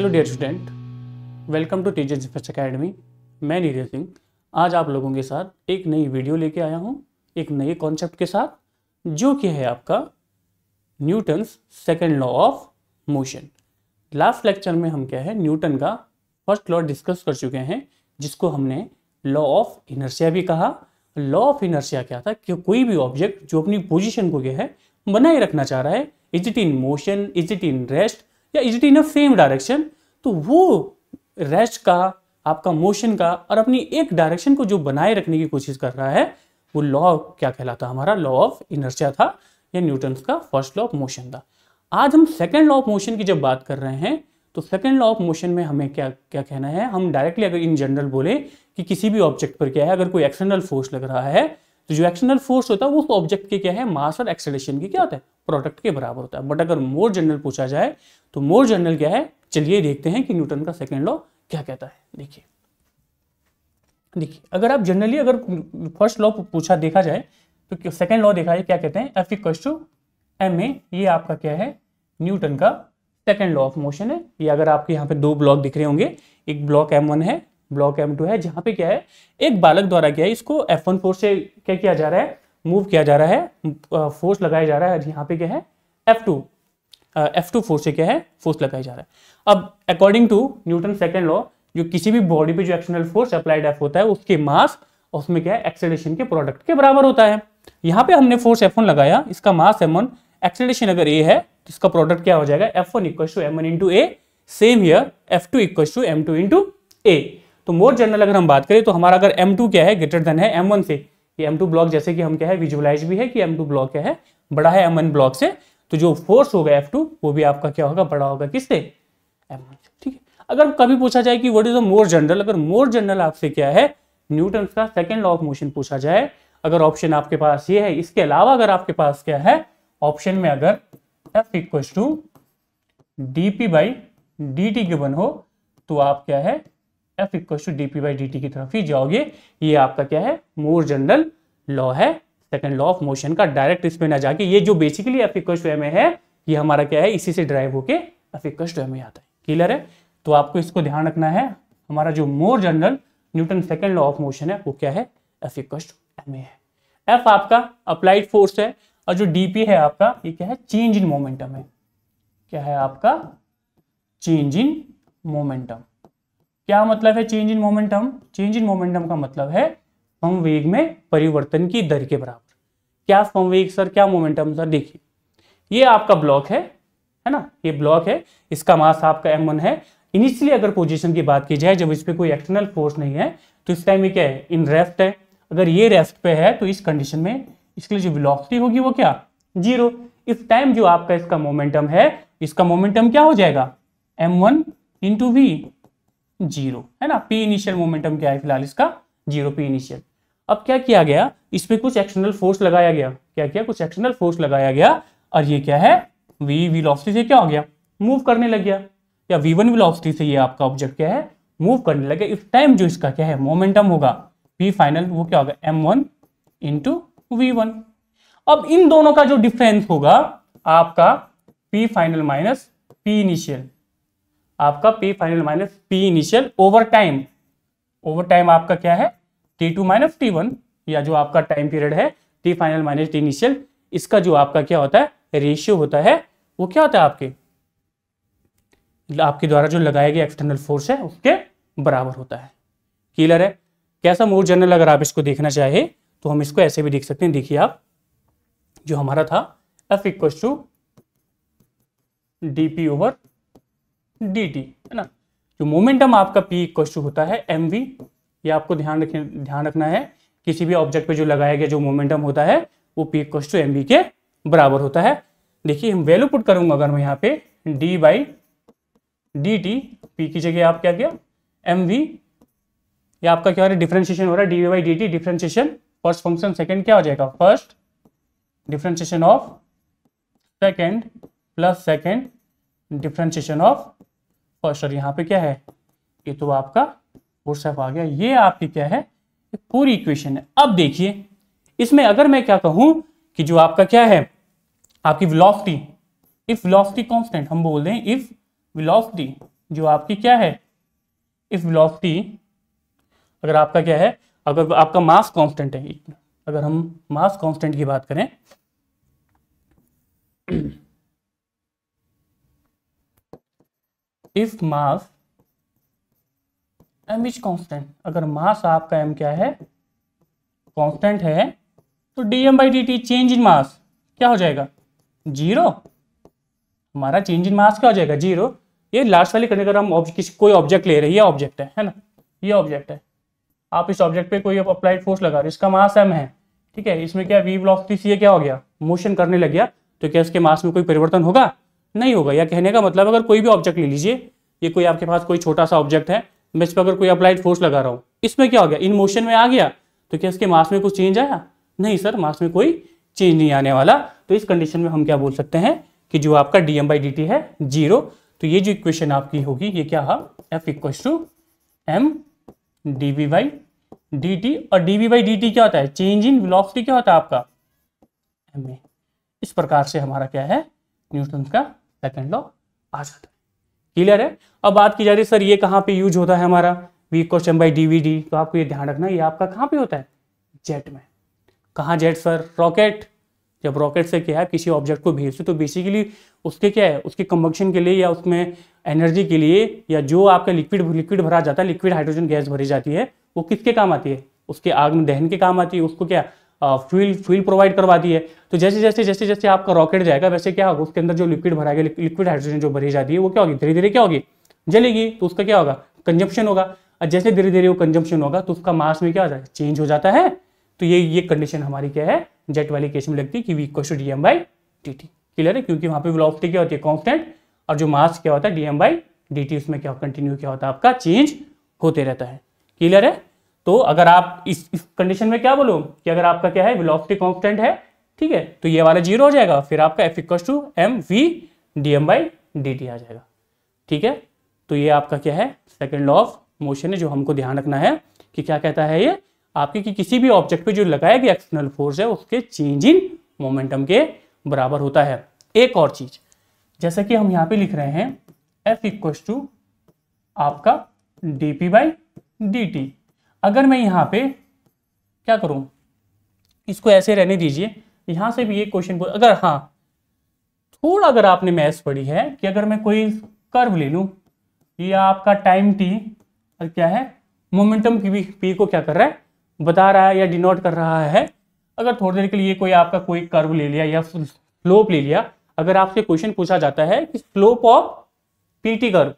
hello dear student welcome to teachers defence academy मैं नीरज सिंह आज आप लोगों के साथ एक नई वीडियो लेके आया हूँ एक नए कॉन्सेप्ट के साथ जो कि है आपका Newton's second law of motion last lecture में हम क्या है न्यूटन का फर्स्ट लॉ डिस्कस कर चुके हैं जिसको हमने लॉ ऑफ इनर्शिया भी कहा लॉ ऑफ इनर्शिया क्या था कि कोई भी ऑब्जेक्ट जो अपनी पोजिशन को क्या है बनाए रखना चाह रहा है is it in motion is it in rest या is it in a same direction तो वो रेस्ट का आपका मोशन का और अपनी एक डायरेक्शन को जो बनाए रखने की कोशिश कर रहा है वो लॉ क्या कहलाता हमारा लॉ ऑफ इनर्जिया था या न्यूटन का फर्स्ट लॉ ऑफ मोशन था आज हम सेकेंड लॉ ऑफ मोशन की जब बात कर रहे हैं तो सेकेंड लॉ ऑफ मोशन में हमें क्या क्या कहना है हम डायरेक्टली अगर इन जनरल बोले कि किसी भी ऑब्जेक्ट पर क्या है अगर कोई एक्सटर्नल फोर्स लग रहा है तो जो एक्सटर्नल फोर्स होता है वो ऑब्जेक्ट के क्या है मास और एक्सेलेशन के क्या होता है प्रोडक्ट के बराबर होता है बट अगर मोर जनरल पूछा जाए तो मोर जनरल क्या है चलिए देखते हैं कि न्यूटन का सेकेंड लॉ क्या कहता है देखिए देखिए अगर आप जनरली अगर फर्स्ट लॉ पूछा देखा जाए तो सेकेंड लॉ देखा जाए क्या कहते हैं F equals to m a ये आपका क्या है न्यूटन का सेकेंड लॉ ऑफ मोशन है ये अगर आपके यहाँ पे दो ब्लॉक दिख रहे होंगे एक ब्लॉक एम वन है ब्लॉक एम टू है जहां पे क्या है एक बालक द्वारा क्या है इसको एफ वन फोर्स से क्या किया जा रहा है मूव किया जा रहा है फोर्स लगाया जा रहा है यहाँ पे क्या है F two F two force से क्या है फोर्स लगाया जा रहा है अब according to Newton second law जो किसी भी बॉडी पे जो एक्सटर्नल फोर्स अप्लाइड एफ होता है उसके मास और उसमें क्या है एक्सेलेशन के प्रोडक्ट के बराबर होता है यहाँ पे हमने फोर्स एफ लगाया इसका मास एम वन एक्सेलेशन अगर ए है तो इसका प्रोडक्ट क्या हो जाएगा F one equal to m one into a same here F two equal to m two into a तो मोर जनरल अगर हम बात करें तो हमारा अगर एम क्या है ग्रेटर देन है एम से ये एम ब्लॉक जैसे कि हम क्या है विजुअलाइज भी है कि एम ब्लॉक क्या है बड़ा है एम ब्लॉक से तो जो फोर्स होगा एफ वो भी आपका क्या होगा बड़ा होगा किससे एम ठीक है अगर कभी पूछा जाए कि what is the more general अगर मोर जनरल आपसे क्या है न्यूटन का सेकेंड लॉ ऑफ मोशन पूछा जाए अगर ऑप्शन आपके पास ये है इसके अलावा अगर आपके पास क्या है ऑप्शन में अगर F equal to d p by d t given हो तो आप क्या है F equal to d p by d t की तरफ ही जाओगे ये आपका क्या है मोर जनरल लॉ है सेकेंड लॉ ऑफ मोशन का डायरेक्ट इसमें ना जाके ये जो basically F equal to m है ये हमारा क्या है इसी से ड्राइव होके एफ इक्व टू एम आता है क्लियर है तो आपको इसको ध्यान रखना है हमारा जो more general Newton second law of motion है वो क्या है एफ इक्व टू एम है एफ आपका अप्लाइड फोर्स है और जो डीपी है आपका ये क्या है चेंज इन मोमेंटम है क्या है आपका चेंज इन मोमेंटम क्या मतलब है change in momentum change in momentum का मतलब है वेग में परिवर्तन की दर के बराबर क्या वेग सर क्या मोमेंटम सर देखिए ये आपका ब्लॉक है है ना ये ब्लॉक है इसका मास आपका एम है इनिशियली अगर पोजिशन की बात की जाए जब इस पर कोई एक्सटर्नल फोर्स नहीं है तो इस टाइम ये क्या है इन रेफ्ट है अगर ये रेफ्ट पे है तो इस कंडीशन में इसके लिए जो विलॉक्सिटी होगी वो क्या जीरो इस टाइम जो आपका इसका मोमेंटम है इसका मोमेंटम क्या हो जाएगा m one into v zero है ना पी इनिशियल मोमेंटम क्या है फिलहाल इसका जीरो पी इनिशियल अब क्या किया गया इसमें कुछ एक्सटर्नल फोर्स लगाया गया क्या किया कुछ एक्सटर्नल फोर्स लगाया गया और ये क्या है वी विलोसिटी से क्या हो गया मूव करने लग गया या वी वन विलोसिटी से ये आपका ऑब्जेक्ट क्या है मूव करने लग गया इस टाइम जो इसका क्या है मोमेंटम होगा पी फाइनल वो क्या होगा m one into v one अब इन दोनों का जो डिफरेंस होगा आपका p final minus p initial आपका p final minus p initial over time over time आपका क्या है t two minus t one या जो आपका टाइम पीरियड है t final minus t initial इसका जो आपका क्या होता है रेशियो होता है वो क्या होता है आपके मतलब आपके द्वारा जो लगाया गया एक्सटर्नल फोर्स है उसके बराबर होता है क्लियर है कैसा मोर जनरल अगर आप इसको देखना चाहे तो हम इसको ऐसे भी देख सकते हैं देखिए आप जो हमारा था F equal to d p over d t है ना जो मोमेंटम आपका पी क्वेश्चन होता है एम वी ये आपको ध्यान रखें ध्यान रखना है किसी भी ऑब्जेक्ट पे जो लगाया गया जो मोमेंटम होता है वो पी टू एम वी के बराबर होता है देखिए हम वैल्यू पुट करूंगा अगर मैं यहाँ पे d by d t p की जगह आप क्या किया एम वी ये आपका क्या हो रहा है डिफ्रेंशिएशन हो रहा है d v by d t differentiation first function second क्या हो जाएगा first differentiation of second plus second differentiation of first और यहाँ पे क्या है ये तो आपका एफ आ गया ये आपकी क्या है पूरी इक्वेशन है अब देखिए इसमें अगर मैं क्या कहूं कि जो आपका क्या है आपकी विलॉफ्टी इफ विलॉफ्टी कांस्टेंट हम बोल दें इफ विलॉफ्टी जो आपकी क्या है इफ विलॉफ्टी अगर आपका क्या है अगर आपका मास कांस्टेंट है अगर हम मास कांस्टेंट की बात करें if mass m is constant अगर मास आपका एम क्या है कांस्टेंट है तो d m by d t change in mass क्या हो जाएगा जीरो हमारा चेंज इन मास क्या हो जाएगा जीरो ये लास्ट वाली करने अगर हम किसी कोई ऑब्जेक्ट ले रहे हैं ये ऑब्जेक्ट है है ना ये ऑब्जेक्ट है आप इस ऑब्जेक्ट पे कोई अप्लाइड फोर्स लगा रहे हो इसका मास एम है ठीक है इसमें क्या वी ब्लॉक सी क्या हो गया मोशन करने लग गया तो क्या इसके मास में कोई परिवर्तन होगा नहीं होगा या कहने का मतलब अगर कोई भी ऑब्जेक्ट ले लीजिए ये कोई आपके पास कोई छोटा सा ऑब्जेक्ट है मैं इस पर अगर कोई अप्लाइड फोर्स लगा रहा हूँ इसमें क्या हो गया इन मोशन में आ गया तो क्या इसके मास में कुछ चेंज आया नहीं सर मास में कोई चेंज नहीं आने वाला तो इस कंडीशन में हम क्या बोल सकते हैं कि जो आपका d m by d t है जीरो तो ये जो इक्वेशन आपकी होगी ये क्या है F equal to m d v by d t और d v by d t क्या होता है चेंज इन वेलोसिटी क्या होता है आपका एम ए इस प्रकार से हमारा क्या है न्यूटन का सेकेंड लॉ आ जाता है क्लियर है अब बात की जा रही है सर ये कहाँ पे यूज होता है हमारा वी क्वेश्चन बाई डीवीडी तो आपको ये ध्यान रखना ये आपका कहाँ पे होता है जेट में कहाँ जेट सर रॉकेट जब रॉकेट से क्या है किसी ऑब्जेक्ट को भेजते तो बेसिकली उसके क्या है उसके कम्बक्शन के लिए या उसमें एनर्जी के लिए या जो आपका लिक्विड लिक्विड भरा जाता है लिक्विड हाइड्रोजन गैस भरी जाती है वो किसके काम आती है उसके आग में दहन के काम आती है उसको क्या फ्यूल फ्यूल प्रोवाइड करवा है तो जैसे जैसे जैसे जैसे आपका रॉकेट जाएगा वैसे क्या होगा उसके अंदर जो लिक्विड भरा गया लिक्विड हाइड्रोजन जो भरी जाती है वो क्या होगी धीरे धीरे क्या होगी जलेगी तो उसका क्या होगा कंजम्पशन होगा और जैसे धीरे धीरे वो कंजम्पशन होगा तो उसका मास में क्या होता है चेंज हो जाता है तो ये ये कंडीशन हमारी क्या है जेट वाली केस में लगती है कि v equal to d m by d t clear है क्योंकि वहाँ पे वेलोसिटी क्या होती है कॉन्स्टेंट और जो मास क्या होता है d m by d t उसमें क्या कंटिन्यू क्या होता है आपका चेंज होते रहता है क्लियर है तो अगर आप इस, कंडीशन में क्या बोलो कि अगर आपका क्या है वेलोसिटी कांस्टेंट है ठीक है तो ये वाला जीरो हो जाएगा फिर आपका F equal to m v d m by d t आ जाएगा ठीक है तो ये आपका क्या है सेकेंड लॉ ऑफ मोशन है जो हमको ध्यान रखना है कि क्या कहता है ये आपके कि किसी भी ऑब्जेक्ट पे जो लगाया गया एक्सटर्नल फोर्स है उसके चेंज इन मोमेंटम के बराबर होता है एक और चीज जैसा कि हम यहाँ पे लिख रहे हैं एफ इक्व टू आपका d p by d t अगर मैं यहाँ पे क्या करूँ इसको ऐसे रहने दीजिए यहाँ से भी ये क्वेश्चन अगर हाँ थोड़ा अगर आपने मैथ्स पढ़ी है कि अगर मैं कोई कर्व ले लूँ ये आपका टाइम टी और क्या है मोमेंटम की भी पी को क्या कर रहा है बता रहा है या डिनोट कर रहा है अगर थोड़ी देर के लिए कोई आपका कोई कर्व ले लिया या स्लोप ले लिया अगर आपसे क्वेश्चन पूछा जाता है कि slope of PT curve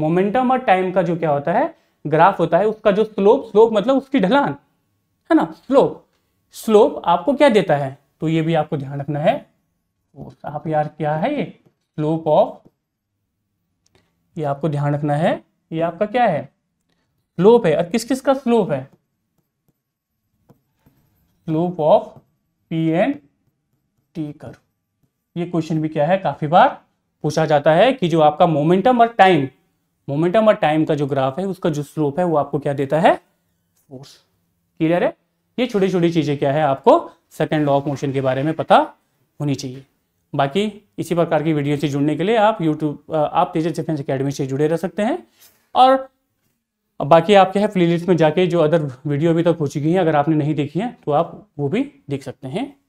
momentum और टाइम का जो क्या होता है ग्राफ होता है उसका जो स्लोप स्लोप मतलब उसकी ढलान है ना स्लोप स्लोप आपको क्या देता है तो ये भी आपको ध्यान रखना है आप यार क्या है ये स्लोप ऑफ ये आपको ध्यान रखना है ये आपका क्या है स्लोप है और किस किस का स्लोप है slope of p and t कर ये क्वेश्चन भी क्या है काफी बार पूछा जाता है कि जो आपका मोमेंटम और टाइम मोमेंटम और टाइम का जो ग्राफ है उसका जो स्लोप है वो आपको क्या देता है फोर्स क्लियर है ये छोटी छोटी चीज़ें क्या है आपको सेकेंड लॉ ऑफ मोशन के बारे में पता होनी चाहिए बाकी इसी प्रकार की वीडियो से जुड़ने के लिए आप यूट्यूब आप तेजस डिफेंस अकेडमी से जुड़े रह सकते हैं और बाकी आप क्या है प्ले में जाके जो अदर वीडियो अभी तक हो चुकी हैं अगर आपने नहीं देखी है तो आप वो भी देख सकते हैं